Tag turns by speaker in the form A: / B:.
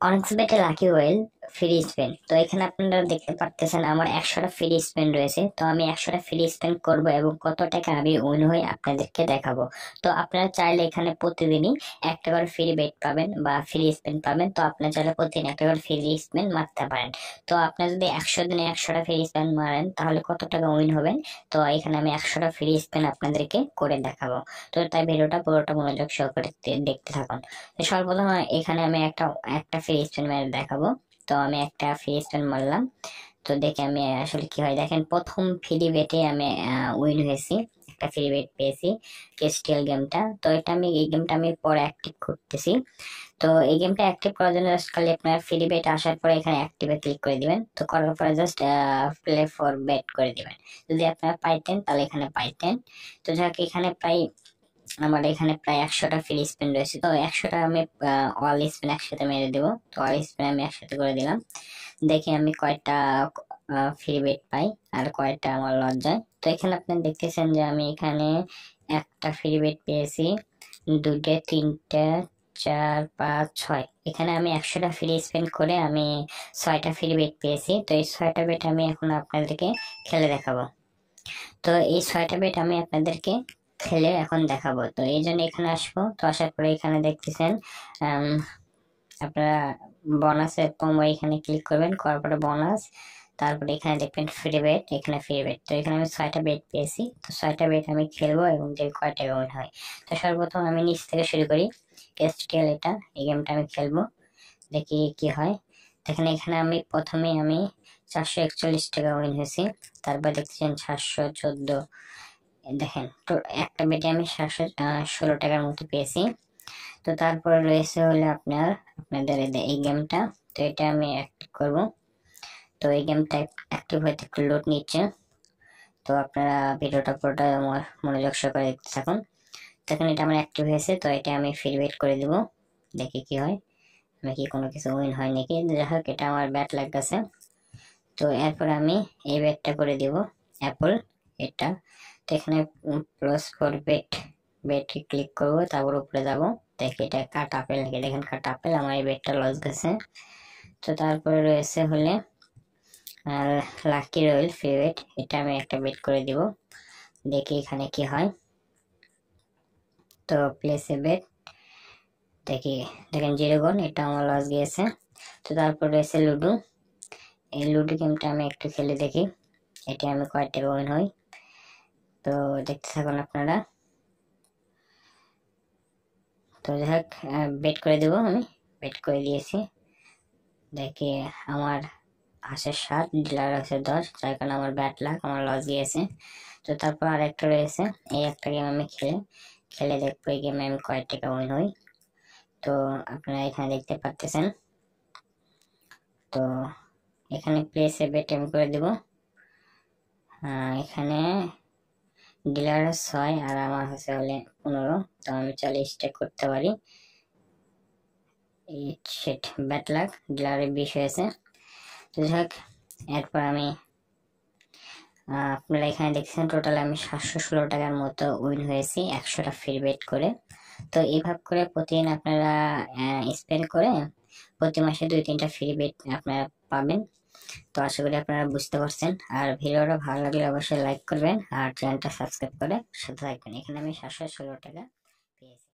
A: on some Lucky Oil free spin তো এখানে আপনারা দেখতে পারতেছেন আমার একশোটা ফ্রি স্পেন রয়েছে তো আমি একশোটা ফ্রি স্পেন করব এবং কত টাকা আমি উইন হয়ে আপনাদেরকে দেখাবো তো আপনারা চাইলে এখানে প্রতিদিনই একটা করে ফ্রি বেড পাবেন বা ফ্রি স্পেন পাবেন তো আপনারা চাইলে প্রতিদিন একটা করে ফ্রি স্পেন মারতে পারেন তো আপনারা যদি একশো দিনে একশোটা ফ্রি স্পেন মারেন তাহলে কত টাকা উইন হবেন তো এখানে আমি একশোটা ফ্রি স্পেন আপনাদেরকে করে দেখাবো তো তাই ভিডিওটা পুরোটা মনোযোগ সহকারে দেখতে থাকুন সর্বপ্রথম এখানে আমি একটা একটা ফ্রি স্পেন মেরে দেখাবো তো আমি একটা ফ্রি স্পিন মারলাম তো দেখে আমি আসলে কি হয় দেখেন প্রথম ফ্রি বেটে আমি উইন হয়েছি একটা ফ্রি বেট পেয়েছি কেস্টিয়াল গেমটা তো এটা আমি এই গেমটা আমি পরে অ্যাক্টিভ করতেছি তো এই গেমটা অ্যাক্টিভ করার জন্য জাস্ট খালি আপনার ফ্রি বেট আসার পরে এখানে অ্যাক্টিভে ক্লিক করে দিবেন তো করার পরে জাস্ট প্লে ফর বেট করে দিবেন যদি আপনারা পাইতেন তাহলে এখানে পাইতেন তো যাক এখানে প্রায় আমার এখানে প্রায় একশোটা ফ্রি স্পিন রয়েছে তো একশোটা আমি অল স্পিন একসাথে মেরে দেবো তো অল স্পিন আমি একসাথে করে দিলাম দেখি আমি কয়েকটা ফ্রি বেট পাই আর কয়েকটা আমার লজ্জায় যায় তো এখানে আপনি দেখতেছেন যে আমি এখানে একটা ফ্রি বেট পেয়েছি দুটো তিনটে চার পাঁচ ছয় এখানে আমি একশোটা ফ্রি স্পেন্ড করে আমি ছয়টা ফ্রি বেট পেয়েছি তো এই ছয়টা বেট আমি এখন আপনাদেরকে খেলে দেখাবো তো এই ছয়টা বেট আমি আপনাদেরকে খেলে এখন দেখাবো তো এই জন্য এখানে আসবো তো আসার পরে এখানে দেখতেছেন আপনারা বোনাসের প্রোমো এখানে ক্লিক করবেন করার পরে বোনাস তারপরে এখানে দেখবেন ফ্রি বেট এখানে ফ্রি বেট তো এখানে আমি ছয়টা বেট পেয়েছি তো ছয়টা বেট আমি খেলবো এবং দেখি কয়টা গেম হয় তো সর্বপ্রথম আমি নিচ থেকে শুরু করি কেস্টেল এটা এই গেমটা আমি খেলবো দেখি কি হয় দেখেন এখানে আমি প্রথমে আমি চারশো একচল্লিশ টাকা উইন হয়েছি তারপর দেখতেছেন সাতশো চোদ্দো দেখেন তো একটা বেটে আমি সাতশো ষোলো টাকার মতো পেয়েছি তো তারপরে রয়েছে হলো আপনার আপনাদের এই গেমটা তো এটা আমি অ্যাক্টিভ করব তো এই গেমটা অ্যাক্টিভ হতে একটু লোড নিচ্ছে তো আপনারা ভিডিওটা পুরোটা মনোযোগ সহকারে দেখতে থাকুন তখন এটা আমার অ্যাক্টিভ হয়েছে তো এটা আমি ফ্রি ওয়েট করে দেব দেখি কি হয় আমি কি কোনো কিছু উইন হয় নাকি যাই হোক এটা আমার ব্যাট লাগতেছে তো এরপর আমি এই ব্যাটটা করে দেবো অ্যাপল এটা তো এখানে প্লাস করবে বেট বেটে ক্লিক করব তারপর উপরে যাব দেখি এটা কাট আপেল লিখে দেখেন কাট আপেল আমার এই বেটটা লস গেছে তো তারপরে রয়েছে হলে লাকি রয়েল ফেভারেট এটা আমি একটা বেট করে দিব দেখি এখানে কি হয় তো প্লেসে বেট দেখি দেখেন জিরোগন এটা আমার লস গিয়েছে তো তারপর রয়েছে লুডো এই লুডো গেমটা আমি একটু খেলে দেখি এটা আমি কয়েকটা টাকা হই তো দেখতে থাকুন আপনারা তো যাই হোক বেট করে দেবো আমি বেট করে দিয়েছি দেখি আমার হাসের সাত ডিলার আছে দশ যার কারণে আমার ব্যাট লাখ আমার লস গিয়েছে তো তারপর আর একটা রয়েছে এই একটা গেম আমি খেলে খেলে দেখবো এই গেমে আমি কয়েক টাকা উইন হই তো আপনারা এখানে দেখতে পাচ্ছেন তো এখানে প্লেসে বেট আমি করে দেবো এখানে ডিলার ছয় আর আমার হচ্ছে হলে পনেরো তো আমি চাইলে স্টেক করতে পারি সেট ব্যাট লাগ ডিলারে বিষ হয়েছে তো যাই হোক এরপর আমি আপনারা এখানে দেখছেন টোটাল আমি সাতশো ষোলো টাকার মতো উইন হয়েছি একশোটা ফ্রি বেট করে তো এইভাবে করে প্রতিদিন আপনারা স্পেন্ড করে প্রতি মাসে দুই তিনটা ফ্রি বেট আপনারা পাবেন তো আশা করি আপনারা বুঝতে পারছেন আর ভিডিওটা ভালো লাগলে অবশ্যই লাইক করবেন আর চ্যানেলটা সাবস্ক্রাইব করে সাথে থাকবেন এখানে আমি সাতশো ষোলো টাকা পেয়েছি